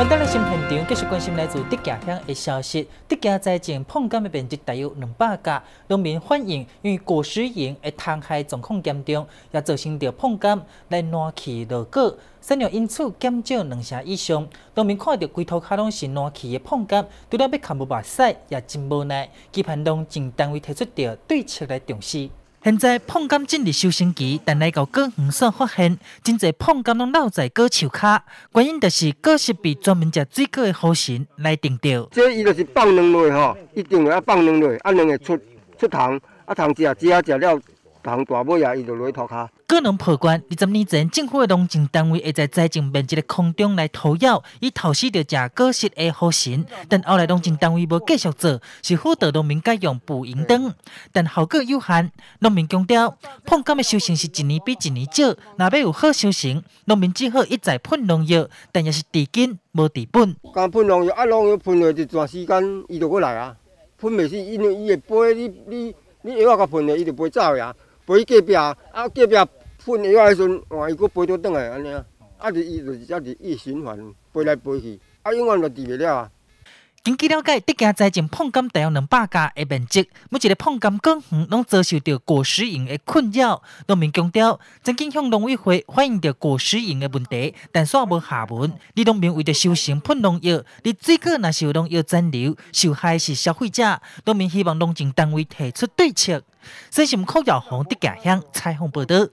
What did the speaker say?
我到了新品场，继续关心来自德甲乡的消息。德甲灾情，碰柑的面积大约两百家，农民反映因为果实淹的烫害状况严重，也造成着碰柑来烂去落果，产量因此减少两成以上。农民看到规头卡拢是烂去的碰柑，除了要砍无白西，也真无奈。期盼农政单位提出着对策来重视。现在碰柑进入收生期，但来到高黄山发现，真侪碰柑拢赖在高树卡，原因就是高是被专门食水果的好神来叮掉。这伊就是放两类吼，一定要放两类，啊两个出出虫，啊虫食，食食了。个人报关。二十年前，政府的农政单位会在财政面积的空中来投药，伊头先着食过实的好神，但后来农政单位无继续做，是好多农民改用捕蝇灯，但效果有限。农民强调，碰药的收成是一年比一年少。若要有好收成，农民只好一再喷农药，但也是地根无治本。讲喷农药，啊农药喷了一段时间，伊就佫来啊，喷袂死，因为伊会飞，你你你药下佮喷下，伊就飞走呀。啊。飞隔壁，啊，隔壁喷药的时迄阵换伊个飞倒转来，安尼啊，啊，就伊就一只就一循环，飞来飞去，啊，永远都治不了。啊。据了解，德甲栽种膨杆约两百家的面积，每一个碰杆更远拢遭受着果实蝇的困扰。农民强调，曾经向农委会反映着果实蝇的问题，但煞无下文。李农民为着修行喷农药，伫水果是有农药残留，受害是消费者。农民希望农政单位提出对策。新闻科姚宏德甲乡采访报道。